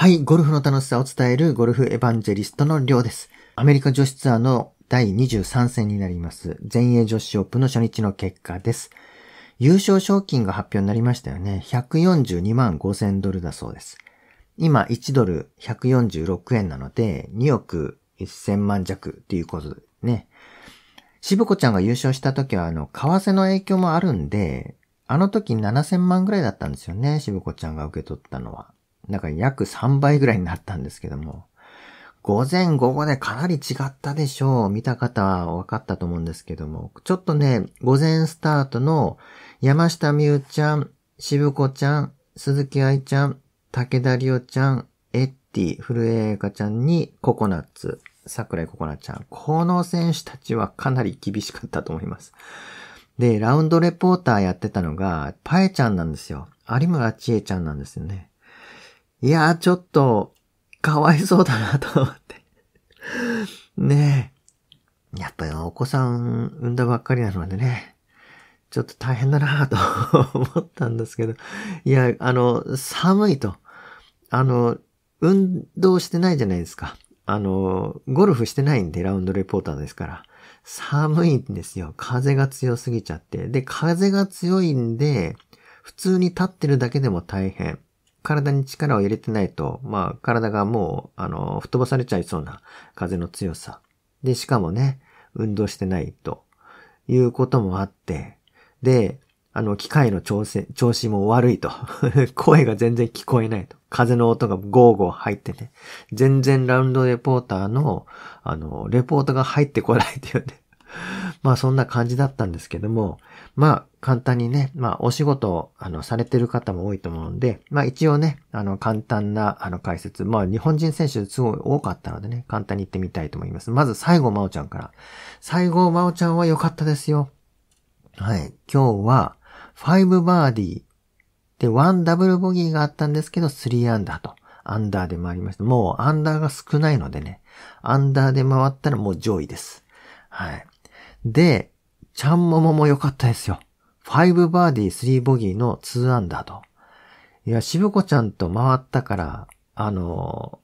はい、ゴルフの楽しさを伝えるゴルフエヴァンジェリストのりょうです。アメリカ女子ツアーの第23戦になります。全英女子オープンの初日の結果です。優勝賞金が発表になりましたよね。142万5 0ドルだそうです。今1ドル146円なので、2億1000万弱っていうことでね。しぶこちゃんが優勝した時は、あの、為替の影響もあるんで、あの時7000万ぐらいだったんですよね、しぶこちゃんが受け取ったのは。なんか約3倍ぐらいになったんですけども、午前午後でかなり違ったでしょう。見た方は分かったと思うんですけども、ちょっとね、午前スタートの山下美優ちゃん、渋子ちゃん、鈴木愛ちゃん、武田里夫ちゃん、エッティ、古江香ちゃんにココナッツ、桜井ココナちゃん。この選手たちはかなり厳しかったと思います。で、ラウンドレポーターやってたのが、パエちゃんなんですよ。有村千恵ちゃんなんですよね。いやー、ちょっと、かわいそうだなと思って。ねえ。やっぱりお子さん産んだばっかりなのでね、ちょっと大変だなと思ったんですけど、いや、あの、寒いと。あの、運動してないじゃないですか。あの、ゴルフしてないんで、ラウンドレポーターですから。寒いんですよ。風が強すぎちゃって。で、風が強いんで、普通に立ってるだけでも大変。体に力を入れてないと、まあ、体がもう、あの、吹っ飛ばされちゃいそうな風の強さ。で、しかもね、運動してないということもあって、で、あの、機械の調整、調子も悪いと。声が全然聞こえないと。風の音がゴーゴー入ってね。全然ラウンドレポーターの、あの、レポートが入ってこないっていうね。まあそんな感じだったんですけども、まあ簡単にね、まあお仕事をあのされてる方も多いと思うんで、まあ一応ね、あの簡単なあの解説、まあ日本人選手すごい多かったのでね、簡単に言ってみたいと思います。まず最後、真央ちゃんから。最後、真央ちゃんは良かったですよ。はい。今日は5バーディーで1ダブルボギーがあったんですけど3アンダーと。アンダーで回りました。もうアンダーが少ないのでね。アンダーで回ったらもう上位です。はい。で、ちゃんももも良かったですよ。5バーディー3ボギーの2アンダーと。いや、しぶこちゃんと回ったから、あの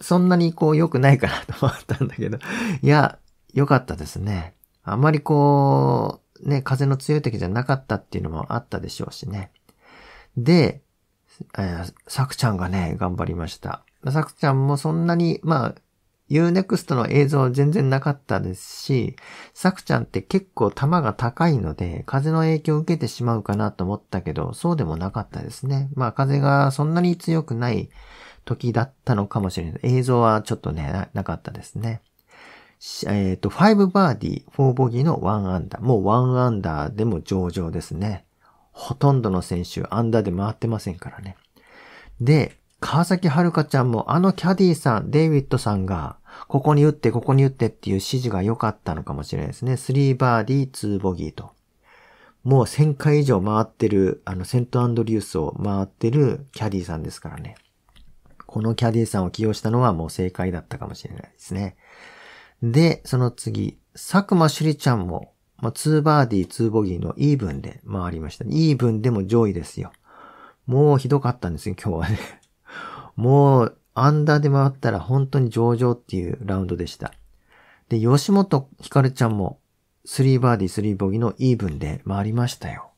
ー、そんなにこう良くないかなと回ったんだけど、いや、良かったですね。あまりこう、ね、風の強い時じゃなかったっていうのもあったでしょうしね。で、えー、さくちゃんがね、頑張りました。さくちゃんもそんなに、まあ、Unext の映像全然なかったですし、サクちゃんって結構球が高いので、風の影響を受けてしまうかなと思ったけど、そうでもなかったですね。まあ風がそんなに強くない時だったのかもしれない。映像はちょっとね、なかったですね。えっ、ー、と、5バーディー、4ボギーの1アンダー。もう1アンダーでも上々ですね。ほとんどの選手、アンダーで回ってませんからね。で、川崎遥ちゃんもあのキャディーさん、デイビッドさんがここに打って、ここに打ってっていう指示が良かったのかもしれないですね。3バーディー、2ボギーと。もう1000回以上回ってる、あの、セントアンドリュースを回ってるキャディーさんですからね。このキャディーさんを起用したのはもう正解だったかもしれないですね。で、その次、佐久間朱里ちゃんも、まあ、2バーディー、2ボギーのイーブンで回りました。イーブンでも上位ですよ。もうひどかったんですよ、今日はね。もう、アンダーで回ったら本当に上々っていうラウンドでした。で、吉本ひかるちゃんも3バーディー3ボギーのイーブンで回りましたよ。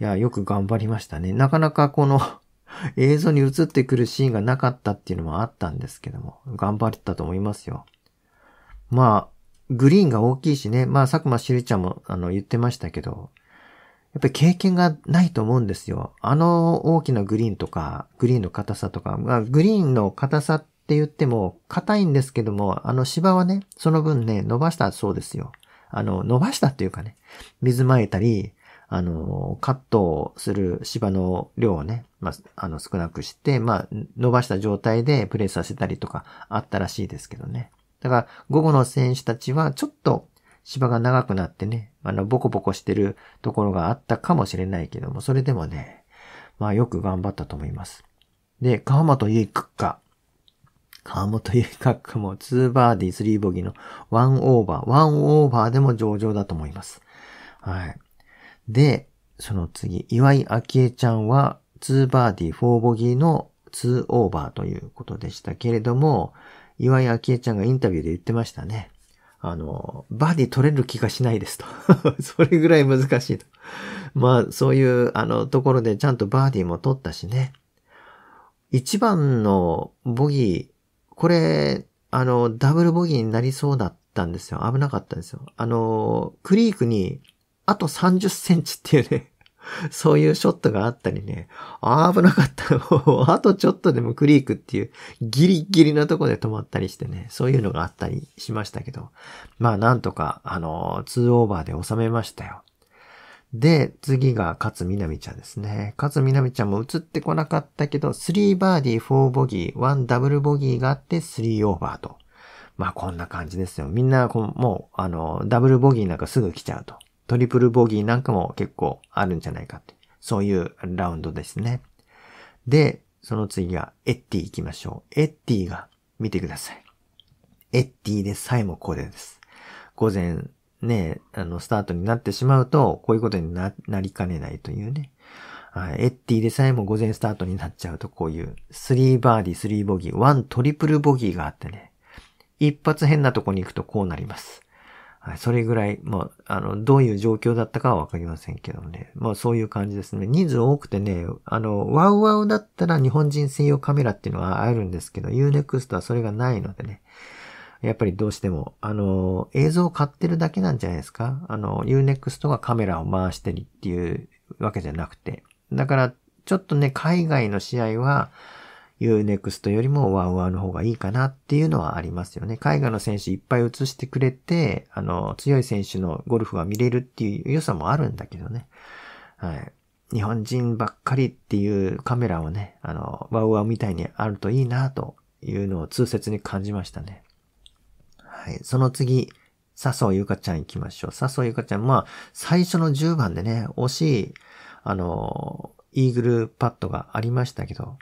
いや、よく頑張りましたね。なかなかこの 映像に映ってくるシーンがなかったっていうのもあったんですけども、頑張ったと思いますよ。まあ、グリーンが大きいしね、まあ、佐久間しりちゃんもあの言ってましたけど、やっぱり経験がないと思うんですよ。あの大きなグリーンとか、グリーンの硬さとか、まあ、グリーンの硬さって言っても硬いんですけども、あの芝はね、その分ね、伸ばしたそうですよ。あの、伸ばしたっていうかね、水まいたり、あの、カットする芝の量をね、まあ、あの、少なくして、まあ、伸ばした状態でプレイさせたりとかあったらしいですけどね。だから、午後の選手たちはちょっと芝が長くなってね、あの、ボコボコしてるところがあったかもしれないけども、それでもね、まあよく頑張ったと思います。で、川本ゆいくっか。川本ゆいかっかも2バーディー3ボギーの1オーバー、1オーバーでも上々だと思います。はい。で、その次、岩井明恵ちゃんは2バーディー4ボギーの2オーバーということでしたけれども、岩井明恵ちゃんがインタビューで言ってましたね。あの、バーディー取れる気がしないですと。それぐらい難しいと。まあ、そういう、あの、ところでちゃんとバーディーも取ったしね。一番のボギー、これ、あの、ダブルボギーになりそうだったんですよ。危なかったんですよ。あの、クリークに、あと30センチっていうね そういうショットがあったりね、あ危なかった。あとちょっとでもクリークっていうギリギリなとこで止まったりしてね、そういうのがあったりしましたけど、まあなんとか、あの、2オーバーで収めましたよ。で、次が勝みなみちゃんですね。勝みなみちゃんも映ってこなかったけど、3バーディー、4ボギー、1ダブルボギーがあって、3オーバーと。まあこんな感じですよ。みんなもう、あの、ダブルボギーなんかすぐ来ちゃうと。トリプルボギーなんかも結構あるんじゃないかって。そういうラウンドですね。で、その次がエッティ行きましょう。エッティが見てください。エッティでさえもこれです。午前ね、あの、スタートになってしまうと、こういうことにな、なりかねないというね。エッティでさえも午前スタートになっちゃうと、こういう、3バーディー、3ボギー、1トリプルボギーがあってね。一発変なとこに行くとこうなります。はい、それぐらい、もう、あの、どういう状況だったかはわかりませんけどね。まあ、そういう感じですね。人数多くてね、あの、ワウワウだったら日本人専用カメラっていうのはあるんですけど、Unext はそれがないのでね。やっぱりどうしても、あの、映像を買ってるだけなんじゃないですかあの、Unext がカメラを回してるっていうわけじゃなくて。だから、ちょっとね、海外の試合は、Unext よりもワウワウの方がいいかなっていうのはありますよね。海外の選手いっぱい映してくれて、あの、強い選手のゴルフが見れるっていう良さもあるんだけどね。はい。日本人ばっかりっていうカメラをね、あの、ワウワウみたいにあるといいなというのを痛切に感じましたね。はい。その次、笹生ゆかちゃん行きましょう。笹生ゆかちゃん、まあ、最初の10番でね、惜しい、あの、イーグルパッドがありましたけど、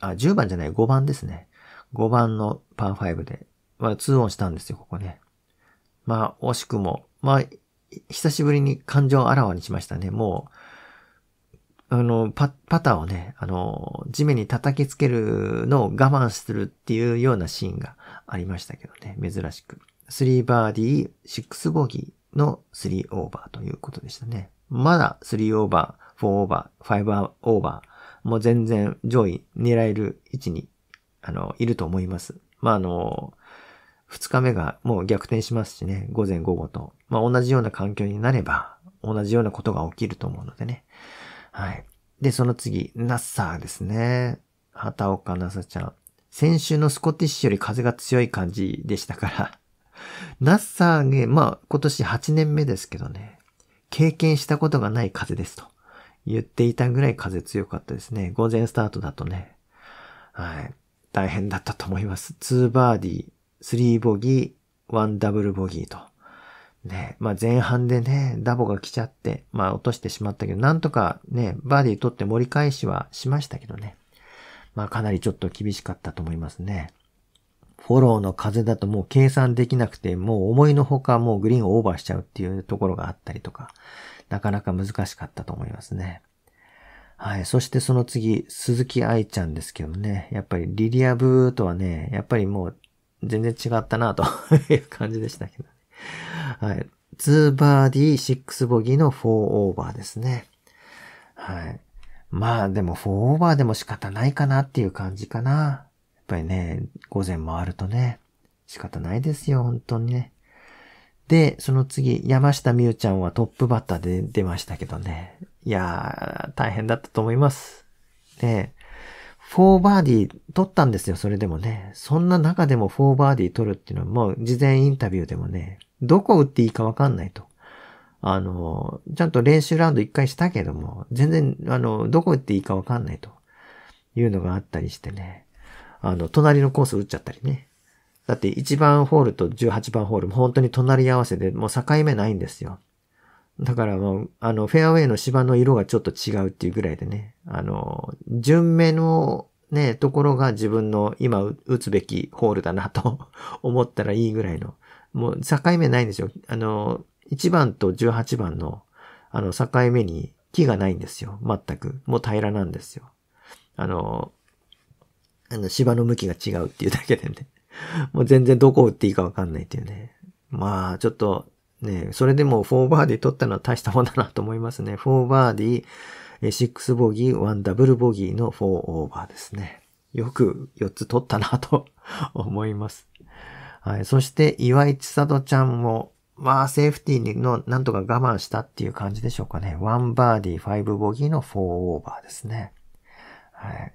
あ、10番じゃない、5番ですね。5番のパー5で、まあ、2オンしたんですよ、ここね。まあ、惜しくも、まあ、久しぶりに感情をあらわにしましたね。もう、あの、パ、パターをね、あの、地面に叩きつけるのを我慢するっていうようなシーンがありましたけどね、珍しく。3バーディー、6ボギーの3オーバーということでしたね。まだ3オーバー、4オーバー、5オーバー、もう全然上位狙える位置に、あの、いると思います。まあ、あの、二日目がもう逆転しますしね、午前午後と。まあ、同じような環境になれば、同じようなことが起きると思うのでね。はい。で、その次、ナッサーですね。畑岡ナサちゃん。先週のスコティッシュより風が強い感じでしたから。ナッサーが、まあ、今年8年目ですけどね。経験したことがない風ですと。言っていたぐらい風強かったですね。午前スタートだとね。はい。大変だったと思います。2バーディー、3ボギー、1ダブルボギーと。ね、まあ前半でね、ダボが来ちゃって、まあ落としてしまったけど、なんとかね、バーディー取って盛り返しはしましたけどね。まあかなりちょっと厳しかったと思いますね。フォローの風だともう計算できなくて、もう思いのほかもうグリーンをオーバーしちゃうっていうところがあったりとか。なかなか難しかったと思いますね。はい。そしてその次、鈴木愛ちゃんですけどね。やっぱりリリアブーとはね、やっぱりもう全然違ったなという感じでしたけど、ね。はい。2バーディー、6ボギーの4オーバーですね。はい。まあでも4オーバーでも仕方ないかなっていう感じかな。やっぱりね、午前回るとね、仕方ないですよ、本当にね。で、その次、山下美宇ちゃんはトップバッターで出ましたけどね。いやー、大変だったと思います。ね4バーディー取ったんですよ、それでもね。そんな中でも4バーディー取るっていうのはもう事前インタビューでもね、どこ打っていいかわかんないと。あの、ちゃんと練習ラウンド一回したけども、全然、あの、どこ打っていいかわかんないというのがあったりしてね。あの、隣のコース打っちゃったりね。だって1番ホールと18番ホール、本当に隣り合わせで、もう境目ないんですよ。だからもう、あの、フェアウェイの芝の色がちょっと違うっていうぐらいでね、あの、順目のね、ところが自分の今打つべきホールだなと 思ったらいいぐらいの、もう境目ないんですよ。あの、1番と18番の、あの、境目に木がないんですよ。全く。もう平らなんですよ。あの、あの、芝の向きが違うっていうだけでね。もう全然どこ打っていいかわかんないっていうね。まあ、ちょっと、ね、それでも4バーディー取ったのは大したもんだなと思いますね。4バーディ、ー、6ボギー、1ダブルボギーの4オーバーですね。よく4つ取ったなと 思います。はい。そして、岩井千里ちゃんも、まあ、セーフティーの、なんとか我慢したっていう感じでしょうかね。1バーディ、ー、5ボギーの4オーバーですね。はい。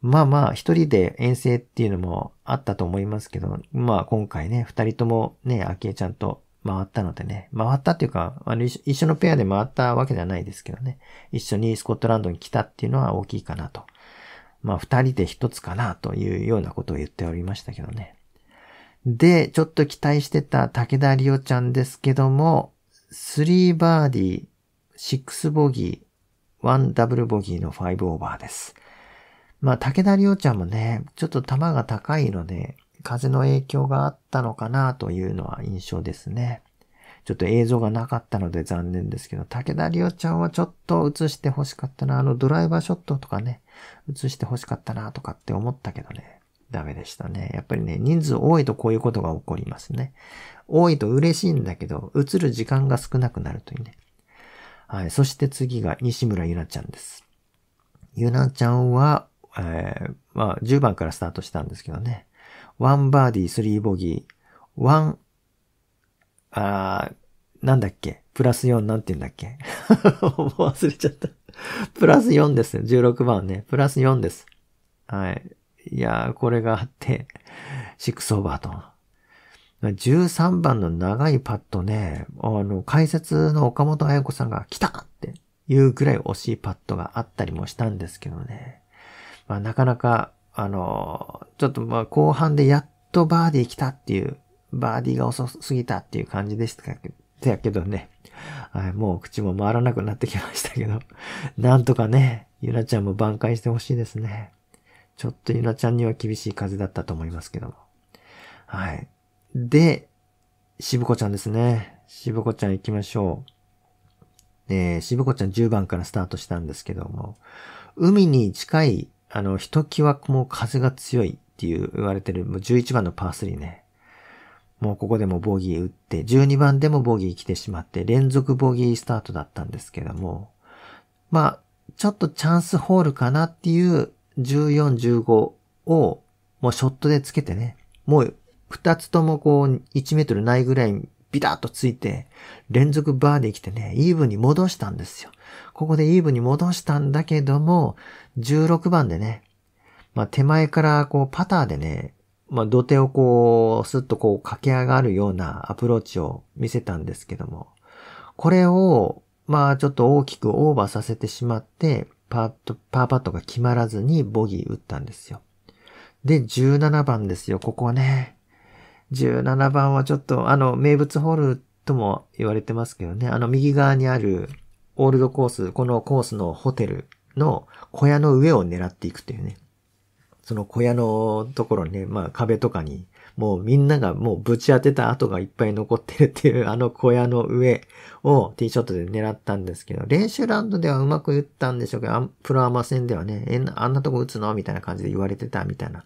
まあまあ、一人で遠征っていうのもあったと思いますけど、まあ今回ね、二人ともね、昭恵ちゃんと回ったのでね、回ったっていうか、あの一緒のペアで回ったわけではないですけどね、一緒にスコットランドに来たっていうのは大きいかなと。まあ二人で一つかなというようなことを言っておりましたけどね。で、ちょっと期待してた武田里央ちゃんですけども、3バーディー、6ボギー、1ダブルボギーの5オーバーです。まあ、武田良ちゃんもね、ちょっと球が高いので、風の影響があったのかなというのは印象ですね。ちょっと映像がなかったので残念ですけど、武田良ちゃんはちょっと映して欲しかったな、あのドライバーショットとかね、映して欲しかったなとかって思ったけどね、ダメでしたね。やっぱりね、人数多いとこういうことが起こりますね。多いと嬉しいんだけど、映る時間が少なくなるというね。はい、そして次が西村ゆなちゃんです。ゆなちゃんはえー、まあ、10番からスタートしたんですけどね。1バーディー、3ボギー、1、あなんだっけプラス4なんて言うんだっけ 忘れちゃったプラス4ですね。16番ね。プラス4です。はい。いやー、これがあって、6オーバーと。13番の長いパットね、あの、解説の岡本彩子さんが来たっていうくらい惜しいパットがあったりもしたんですけどね。まあ、なかなか、あの、ちょっとまあ後半でやっとバーディー来たっていう、バーディーが遅すぎたっていう感じでしたけどね。はい、もう口も回らなくなってきましたけど、なんとかね、ゆなちゃんも挽回してほしいですね。ちょっとゆなちゃんには厳しい風だったと思いますけども。はい。で、しぶこちゃんですね。しぶこちゃん行きましょう。えー、しぶこちゃん10番からスタートしたんですけども、海に近いあの、ひときわもう風が強いっていう言われてる、もう11番のパー3ね。もうここでもボギー打って、12番でもボギー来てしまって、連続ボギースタートだったんですけども、まあ、ちょっとチャンスホールかなっていう14、15をもうショットでつけてね、もう2つともこう1メートルないぐらいビタッとついて、連続バーで来てね、イーブンに戻したんですよ。ここでイーブンに戻したんだけども、16番でね、まあ、手前からこうパターでね、まあ、土手をこう、すっとこう駆け上がるようなアプローチを見せたんですけども、これを、まあ、ちょっと大きくオーバーさせてしまって、パート、パーパットが決まらずにボギー打ったんですよ。で、17番ですよ、ここね。17番はちょっと、あの、名物ホールとも言われてますけどね、あの、右側にあるオールドコース、このコースのホテルの、小屋の上を狙っていくというね。その小屋のところね、まあ壁とかに、もうみんながもうぶち当てた跡がいっぱい残ってるっていう あの小屋の上をティーショットで狙ったんですけど、練習ラウンドではうまく打ったんでしょうけど、プロアマ戦ではね、えあんなとこ打つのみたいな感じで言われてたみたいな、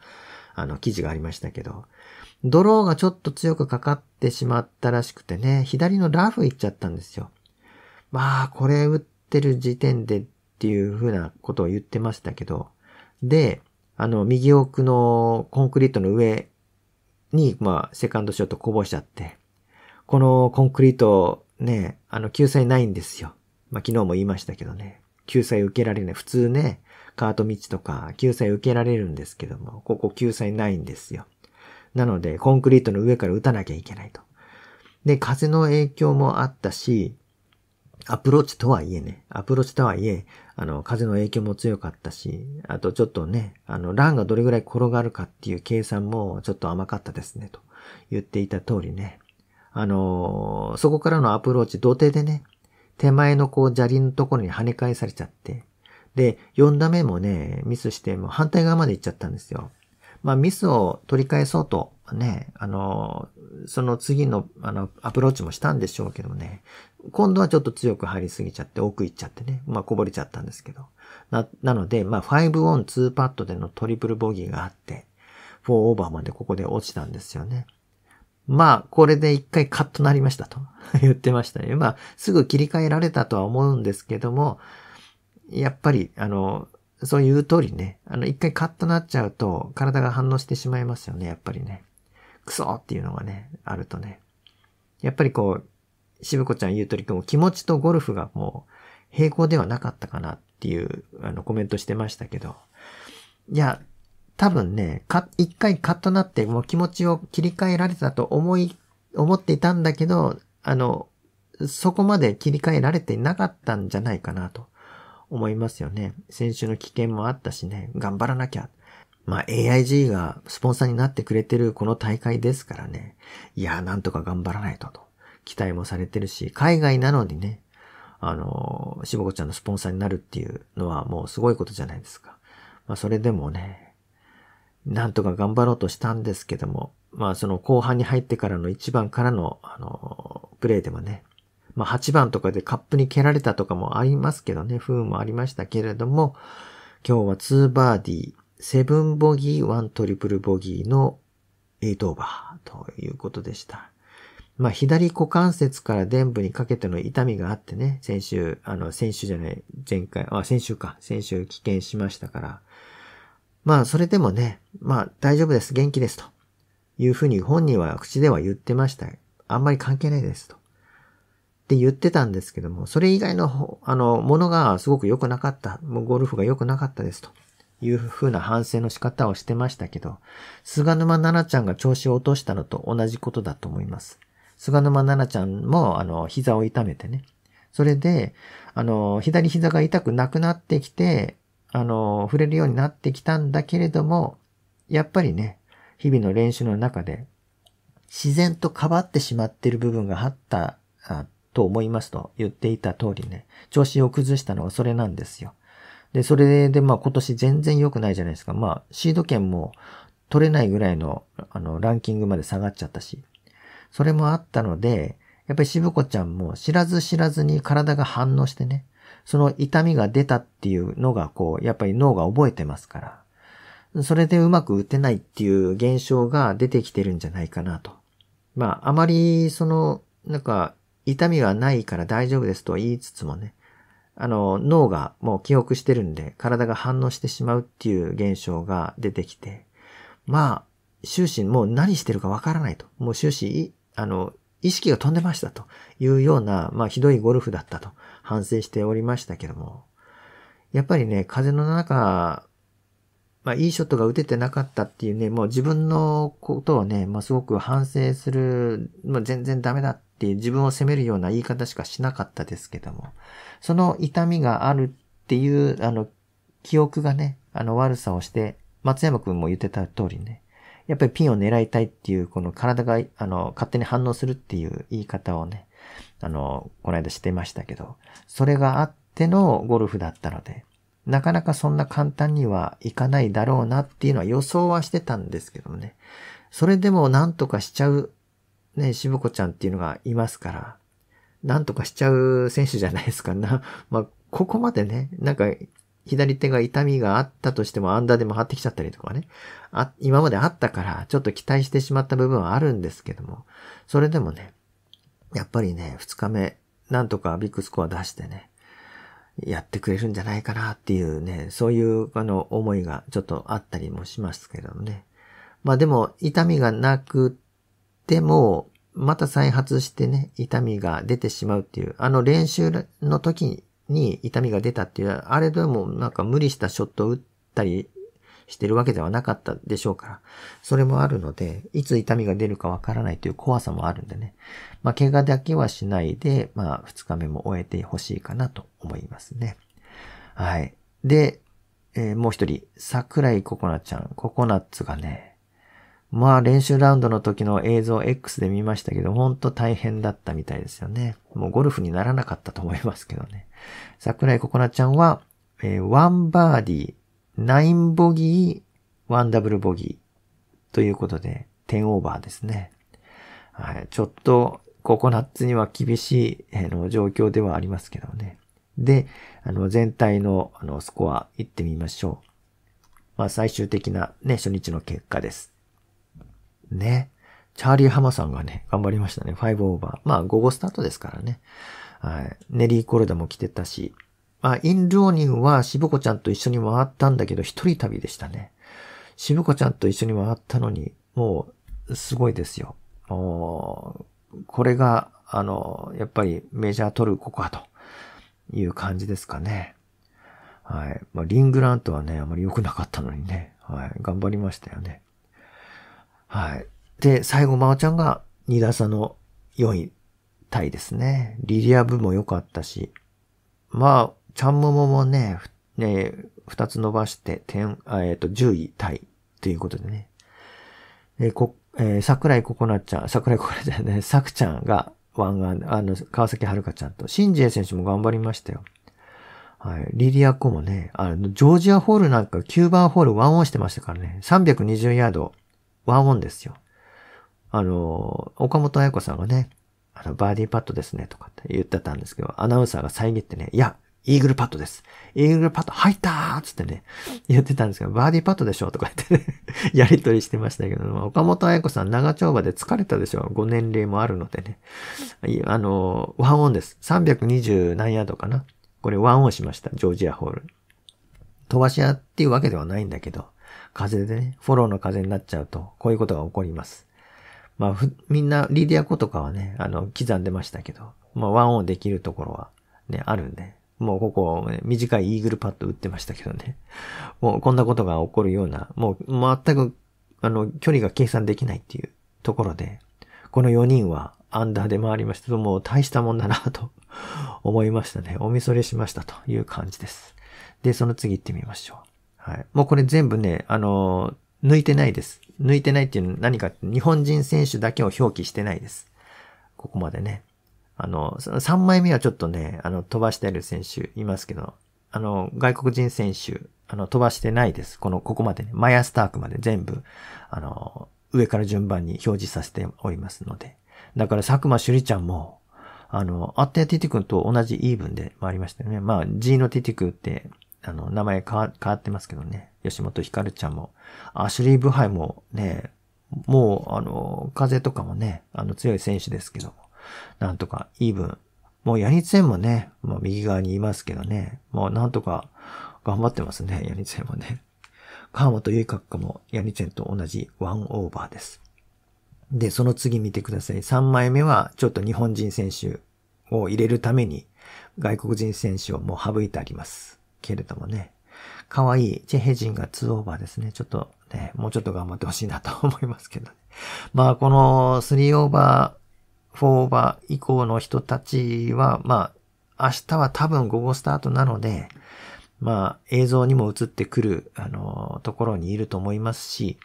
あの記事がありましたけど、ドローがちょっと強くかかってしまったらしくてね、左のラフ行っちゃったんですよ。まあ、これ打ってる時点でっていうふうなことを言ってましたけど、で、あの、右奥のコンクリートの上に、まあ、セカンドショットこぼしちゃって、このコンクリートね、あの、救済ないんですよ。まあ、昨日も言いましたけどね、救済受けられない。普通ね、カート道とか救済受けられるんですけども、ここ救済ないんですよ。なので、コンクリートの上から打たなきゃいけないと。で、風の影響もあったし、アプローチとはいえね、アプローチとはいえ、あの、風の影響も強かったし、あとちょっとね、あの、ランがどれぐらい転がるかっていう計算もちょっと甘かったですね、と言っていた通りね。あのそこからのアプローチ、土手でね、手前のこう砂利のところに跳ね返されちゃって、で、4打目もね、ミスしてもう反対側まで行っちゃったんですよ。まあ、ミスを取り返そうと、ね、あの、その次の、あの、アプローチもしたんでしょうけどもね、今度はちょっと強く入りすぎちゃって、奥行っちゃってね、まあ、こぼれちゃったんですけど。な、なので、まあ、5オン2パットでのトリプルボギーがあって、4オーバーまでここで落ちたんですよね。まあ、これで一回カットなりましたと 言ってましたね。まあ、すぐ切り替えられたとは思うんですけども、やっぱり、あの、そういう通りね、あの、一回カッとなっちゃうと、体が反応してしまいますよね、やっぱりね。クソっていうのがね、あるとね。やっぱりこう、渋子ちゃん、ゆうとりくんも気持ちとゴルフがもう、平行ではなかったかなっていう、あの、コメントしてましたけど。いや、多分ね、か、一回カッとなって、もう気持ちを切り替えられたと思い、思っていたんだけど、あの、そこまで切り替えられてなかったんじゃないかなと。思いますよね。先週の危険もあったしね、頑張らなきゃ。まあ AIG がスポンサーになってくれてるこの大会ですからね。いや、なんとか頑張らないとと。期待もされてるし、海外なのにね、あの、しぼこちゃんのスポンサーになるっていうのはもうすごいことじゃないですか。まあそれでもね、なんとか頑張ろうとしたんですけども、まあその後半に入ってからの一番からの、あの、プレイでもね、まあ8番とかでカップに蹴られたとかもありますけどね、不運もありましたけれども、今日は2バーディー、7ボギー、1トリプルボギーの8オーバーということでした。まあ、左股関節から全部にかけての痛みがあってね、先週、あの、先週じゃない、前回、あ、先週か、先週棄権しましたから、まあ、それでもね、まあ、大丈夫です、元気です、というふうに本人は口では言ってました。あんまり関係ないです、と。って言ってたんですけども、それ以外の、あの、ものがすごく良くなかった。もうゴルフが良くなかったですと。いう風な反省の仕方をしてましたけど、菅沼奈々ちゃんが調子を落としたのと同じことだと思います。菅沼奈々ちゃんも、あの、膝を痛めてね。それで、あの、左膝が痛くなくなってきて、あの、触れるようになってきたんだけれども、やっぱりね、日々の練習の中で、自然と変わってしまっている部分があった、と思いますと言っていた通りね、調子を崩したのはそれなんですよ。で、それでまあ今年全然良くないじゃないですか。まあシード権も取れないぐらいのあのランキングまで下がっちゃったし。それもあったので、やっぱり渋子ちゃんも知らず知らずに体が反応してね、その痛みが出たっていうのがこう、やっぱり脳が覚えてますから、それでうまく打てないっていう現象が出てきてるんじゃないかなと。まあ、あまりその、なんか、痛みはないから大丈夫ですと言いつつもね、あの、脳がもう記憶してるんで、体が反応してしまうっていう現象が出てきて、まあ、終始もう何してるかわからないと。もう終始、あの、意識が飛んでましたというような、まあ、ひどいゴルフだったと反省しておりましたけども、やっぱりね、風の中、まあ、いいショットが打ててなかったっていうね、もう自分のことをね、まあ、すごく反省する、まあ、全然ダメだっって自分を責めるような言い方しかしなかったですけども、その痛みがあるっていう、あの、記憶がね、あの悪さをして、松山くんも言ってた通りね、やっぱりピンを狙いたいっていう、この体が、あの、勝手に反応するっていう言い方をね、あの、この間してましたけど、それがあってのゴルフだったので、なかなかそんな簡単にはいかないだろうなっていうのは予想はしてたんですけどもね。それでも何とかしちゃうね、しぶこちゃんっていうのがいますから、なんとかしちゃう選手じゃないですかな。まあ、ここまでね、なんか、左手が痛みがあったとしても、アンダーでも張ってきちゃったりとかね。あ、今まであったから、ちょっと期待してしまった部分はあるんですけども、それでもね、やっぱりね、二日目、なんとかビッグスコア出してね、やってくれるんじゃないかなっていうね、そういうあの思いがちょっとあったりもしますけどもね。まあでも痛みがなくでも、また再発してね、痛みが出てしまうっていう、あの練習の時に痛みが出たっていう、あれでもなんか無理したショットを打ったりしてるわけではなかったでしょうから、それもあるので、いつ痛みが出るかわからないという怖さもあるんでね、まあ、怪我だけはしないで、まあ、2日目も終えてほしいかなと思いますね。はい。で、えー、もう一人、桜井ココナちゃん、ココナッツがね、まあ練習ラウンドの時の映像 X で見ましたけど、ほんと大変だったみたいですよね。もうゴルフにならなかったと思いますけどね。桜井ココナちゃんは、えー、ワンバーディー、ナインボギー、ワンダブルボギーということで、10オーバーですね。はい、ちょっとココナッツには厳しい、えー、の状況ではありますけどね。で、あの全体のあのスコアいってみましょう。まあ最終的なね、初日の結果です。ね。チャーリー・ハマさんがね、頑張りましたね。5オーバー。まあ、午後スタートですからね。はい。ネリー・コルダも来てたし。まあ、イン・ルーニンはぶ子ちゃんと一緒に回ったんだけど、一人旅でしたね。しぶ子ちゃんと一緒に回ったのに、もう、すごいですよ。もう、これが、あの、やっぱりメジャー取るここはという感じですかね。はい。まあ、リングラントはね、あまり良くなかったのにね。はい。頑張りましたよね。はい。で、最後、まおちゃんが2打差の4位タイですね。リリアブも良かったし。まあ、ちゃんもももね、ね、2つ伸ばして点、えっ、ー、と、10位タイということでね。えこ、えー、桜井ココナちゃん、桜井ココナちゃんね、さくちゃんが湾岸、あの、川崎遥ちゃんと、シンジエ選手も頑張りましたよ。はい。リリアコもね、あの、ジョージアホールなんか9番ホール1オンしてましたからね、320ヤードワンオンですよ。あの、岡本彩子さんがね、あの、バーディーパットですね、とかって言ってたんですけど、アナウンサーが遮ってね、いや、イーグルパットです。イーグルパット入ったーつってね、言ってたんですけど、バーディーパットでしょとか言ってね やりとりしてましたけど、岡本彩子さん長丁場で疲れたでしょご年齢もあるのでね。あの、ワンオンです。320何ヤードかなこれワンオンしました。ジョージアホール。飛ばし屋っていうわけではないんだけど、風でね、フォローの風になっちゃうと、こういうことが起こります。まあ、みんなリディアコとかはね、あの、刻んでましたけど、まあ、ワンオンできるところはね、あるんで、もうここ、ね、短いイーグルパッド打ってましたけどね。もうこんなことが起こるような、もう全く、あの、距離が計算できないっていうところで、この4人はアンダーで回りましたと、もう大したもんだなと思いましたね。おみそれしましたという感じです。で、その次行ってみましょう。はい。もうこれ全部ね、あの、抜いてないです。抜いてないっていうのは何かって日本人選手だけを表記してないです。ここまでね。あの、3枚目はちょっとね、あの、飛ばしてる選手いますけど、あの、外国人選手、あの、飛ばしてないです。この、ここまでね、マヤスタークまで全部、あの、上から順番に表示させておりますので。だから、佐久間朱里ちゃんも、あの、アッテアティティ君と同じイーブンで回りましたよね。まあ、G のティティ君って、あの、名前変わってますけどね。吉本ひかるちゃんも、アシュリー・ブハイもね、もう、あの、風とかもね、あの、強い選手ですけども、なんとか、イーブン。もう、ヤニツェンもね、もう右側にいますけどね、もう、なんとか、頑張ってますね、ヤニツェンもね。川本ゆいかっかも、ヤニツェンと同じワンオーバーです。で、その次見てください。3枚目は、ちょっと日本人選手を入れるために、外国人選手をもう省いてあります。けれどもね。可愛いチェヘジンが2オーバーですね。ちょっとね、もうちょっと頑張ってほしいなと思いますけどね。まあ、この3オーバー、4オーバー以降の人たちは、まあ、明日は多分午後スタートなので、まあ、映像にも映ってくる、あの、ところにいると思いますし、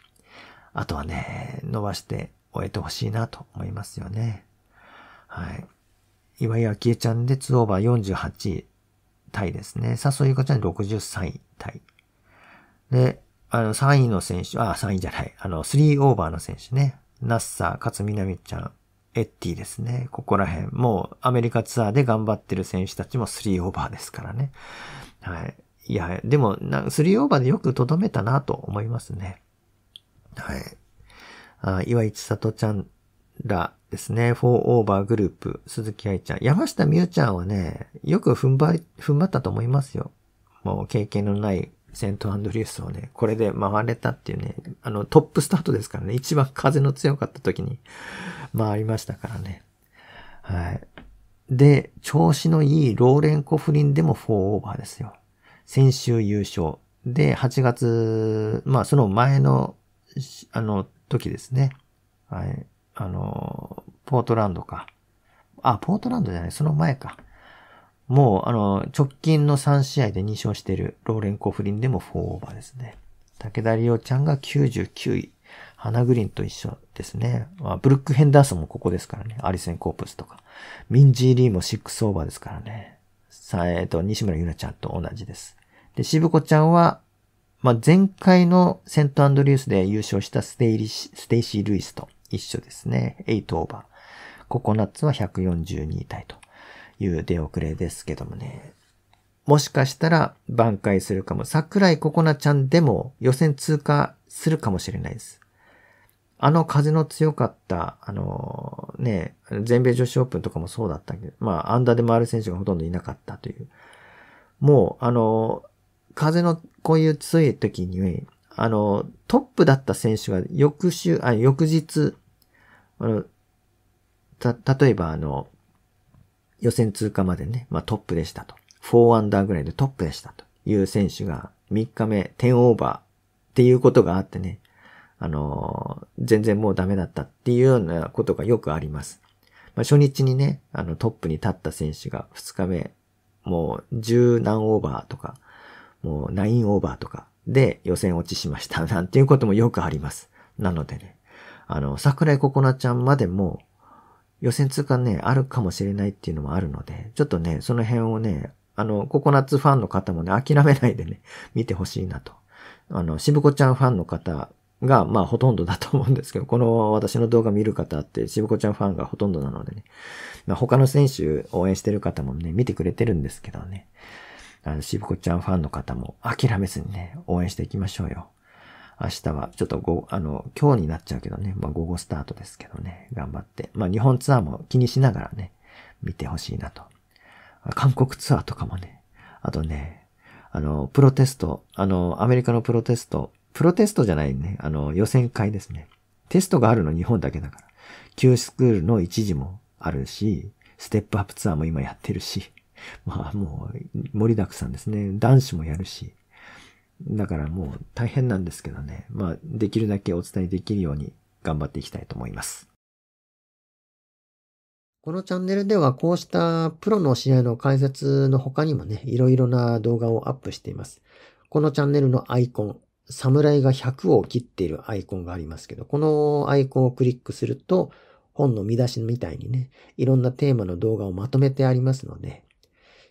あとはね、伸ばして終えてほしいなと思いますよね。はい。岩井明恵ちゃんで2オーバー48位。タイですね。さあ、そういう形で63位タイ。で、あの、3位の選手、あ、3位じゃない、あの、3オーバーの選手ね。ナッサー、勝みなみちゃん、エッティですね。ここら辺。もう、アメリカツアーで頑張ってる選手たちも3オーバーですからね。はい。いや、でも、な3オーバーでよくとどめたなと思いますね。はい。あ岩井千里ちゃんら、ですね。フォーオーバーグループ、鈴木愛ちゃん。山下美宇ちゃんはね、よく踏ん張り、踏ん張ったと思いますよ。もう経験のないセントアンドリュースをね、これで回れたっていうね、あの、トップスタートですからね、一番風の強かった時に回りましたからね。はい。で、調子のいいローレン・コフリンでも4オーバーですよ。先週優勝。で、8月、まあその前の、あの時ですね。はい。あの、ポートランドか。あ、ポートランドじゃない、その前か。もう、あの、直近の3試合で2勝してるローレン・コフリンでも4オーバーですね。武田理央ちゃんが99位。花グリーンと一緒ですね。まあ、ブルック・ヘンダーソンもここですからね。アリセン・コープスとか。ミンジー・リーも6オーバーですからね。さえっ、ー、と、西村ゆなちゃんと同じです。で、渋子ちゃんは、まあ、前回のセントアンドリュースで優勝したステイリステイシー・ルイスと一緒ですね。8オーバー。ココナッツは142体という出遅れですけどもね。もしかしたら挽回するかも。桜井ココナちゃんでも予選通過するかもしれないです。あの風の強かった、あのー、ね、全米女子オープンとかもそうだったけど、まあ、アンダーで回る選手がほとんどいなかったという。もう、あのー、風のこういう強い時に、あのー、トップだった選手が翌週、あ、翌日、あの、た、例えばあの、予選通過までね、まあ、トップでしたと。4アンダーぐらいでトップでしたという選手が3日目10オーバーっていうことがあってね、あの、全然もうダメだったっていうようなことがよくあります。まあ、初日にね、あのトップに立った選手が2日目、もう10何オーバーとか、もう9オーバーとかで予選落ちしましたなんていうこともよくあります。なのでね、あの、桜井ココナちゃんまでも、予選通過ね、あるかもしれないっていうのもあるので、ちょっとね、その辺をね、あの、ココナッツファンの方もね、諦めないでね、見てほしいなと。あの、しぶこちゃんファンの方が、まあ、ほとんどだと思うんですけど、この私の動画見る方って、しぶこちゃんファンがほとんどなのでね、まあ、他の選手応援してる方もね、見てくれてるんですけどね、あの、しぶこちゃんファンの方も諦めずにね、応援していきましょうよ。明日は、ちょっとご、あの、今日になっちゃうけどね、まあ午後スタートですけどね、頑張って。まあ日本ツアーも気にしながらね、見てほしいなと。韓国ツアーとかもね、あとね、あの、プロテスト、あの、アメリカのプロテスト、プロテストじゃないね、あの、予選会ですね。テストがあるの日本だけだから。旧スクールの一時もあるし、ステップアップツアーも今やってるし、まあもう盛りだくさんですね。男子もやるし、だからもう大変なんですけどね。まあ、できるだけお伝えできるように頑張っていきたいと思います。このチャンネルではこうしたプロの試合の解説の他にもね、いろいろな動画をアップしています。このチャンネルのアイコン、侍が100を切っているアイコンがありますけど、このアイコンをクリックすると、本の見出しみたいにね、いろんなテーマの動画をまとめてありますので、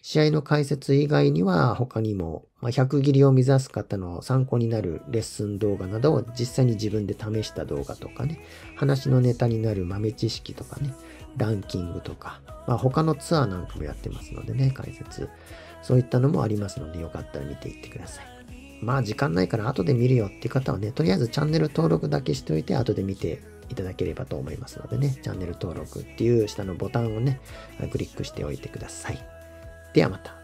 試合の解説以外には他にも、まあ、100切りを目指す方の参考になるレッスン動画などを実際に自分で試した動画とかね、話のネタになる豆知識とかね、ランキングとか、まあ、他のツアーなんかもやってますのでね、解説。そういったのもありますので、よかったら見ていってください。まあ時間ないから後で見るよって方はね、とりあえずチャンネル登録だけしておいて後で見ていただければと思いますのでね、チャンネル登録っていう下のボタンをね、クリックしておいてください。ではまた。